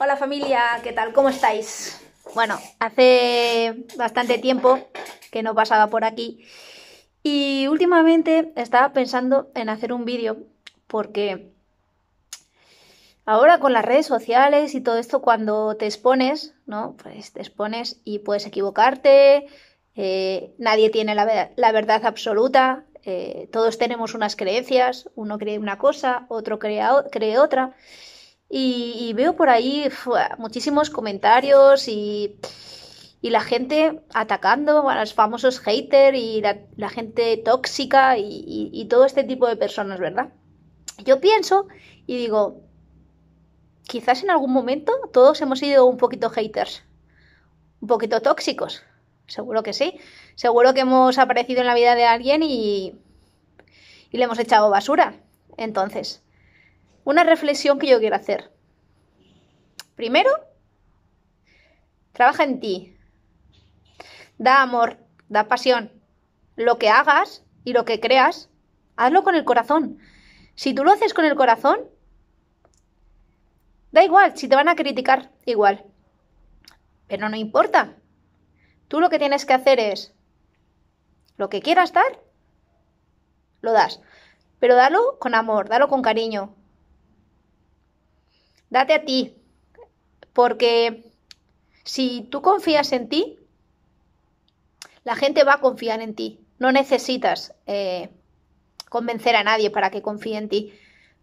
Hola familia, ¿qué tal? ¿Cómo estáis? Bueno, hace bastante tiempo que no pasaba por aquí y últimamente estaba pensando en hacer un vídeo porque ahora con las redes sociales y todo esto cuando te expones, ¿no? Pues te expones y puedes equivocarte, eh, nadie tiene la, verdad absoluta, eh, todos tenemos unas creencias, uno cree una cosa, otro cree otra. Y, veo por ahí muchísimos comentarios y, la gente atacando a los famosos haters y la, gente tóxica y, todo este tipo de personas, ¿verdad? Yo pienso y digo, quizás en algún momento todos hemos sido un poquito haters, un poquito tóxicos. Seguro que sí. Seguro que hemos aparecido en la vida de alguien y le hemos echado basura. Entonces, una reflexión que yo quiero hacer. Primero, trabaja en ti. Da amor, da pasión. Lo que hagas y lo que creas, hazlo con el corazón. Si tú lo haces con el corazón, da igual, si te van a criticar, igual. Pero no importa. Tú lo que tienes que hacer es lo que quieras dar, lo das. Pero dalo con amor, dalo con cariño, Date a ti, porque si tú confías en ti, la gente va a confiar en ti. No necesitas eh, convencer a nadie para que confíe en ti.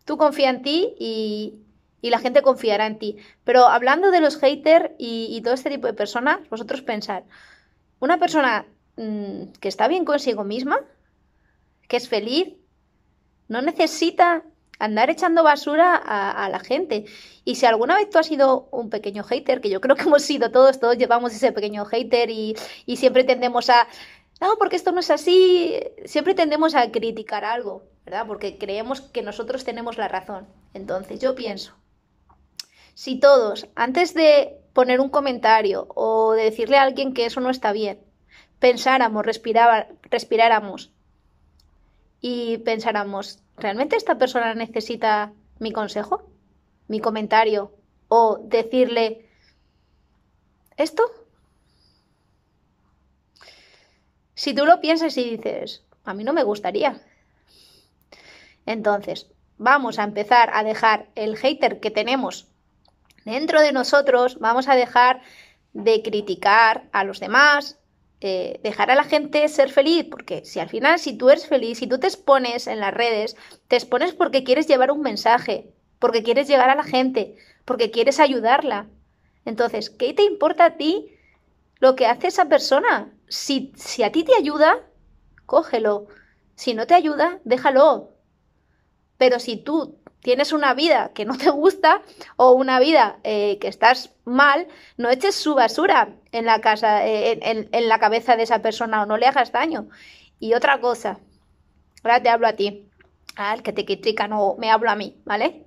Tú confía en ti y, la gente confiará en ti. Pero hablando de los haters y, todo este tipo de personas, vosotros pensar. una persona mm, que está bien consigo misma, que es feliz, no necesita andar echando basura a, la gente. Y si alguna vez tú has sido un pequeño hater, que yo creo que hemos sido todos, todos llevamos ese pequeño hater y, siempre tendemos a, no, porque esto no es así, siempre tendemos a criticar algo, ¿verdad? Porque creemos que nosotros tenemos la razón. Entonces yo pienso, si todos, antes de poner un comentario o de decirle a alguien que eso no está bien, pensáramos, respiráramos, y pensáramos, ¿realmente esta persona necesita mi consejo, mi comentario o decirle esto? Si tú lo piensas y dices, a mí no me gustaría. Entonces, vamos a empezar a dejar el hater que tenemos dentro de nosotros, vamos a dejar de criticar a los demás, eh, dejar a la gente ser feliz, porque si al final, si tú eres feliz, si tú te expones en las redes, te expones porque quieres llevar un mensaje, porque quieres llegar a la gente, porque quieres ayudarla. Entonces, ¿qué te importa a ti lo que hace esa persona? Si, si a ti te ayuda, cógelo. Si no te ayuda, déjalo. Pero si tú tienes una vida que no te gusta o una vida eh, que estás mal, no eches su basura en la, casa, eh, en, la cabeza de esa persona o no le hagas daño. Y otra cosa, ahora te hablo a ti, al que te critica, no me hablo a mí, ¿vale?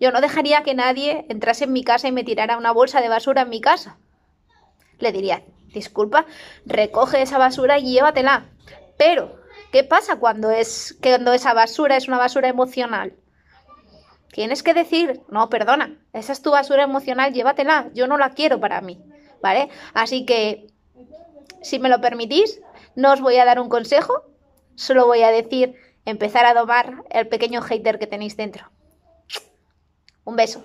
Yo no dejaría que nadie entrase en mi casa y me tirara una bolsa de basura en mi casa. Le diría, disculpa, recoge esa basura y llévatela. Pero, ¿qué pasa cuando, es, cuando esa basura es una basura emocional? Tienes que decir, no, perdona, esa es tu basura emocional, llévatela, yo no la quiero para mí, ¿vale? Así que, si me lo permitís, no os voy a dar un consejo, solo voy a decir, empezar a domar el pequeño hater que tenéis dentro. Un beso.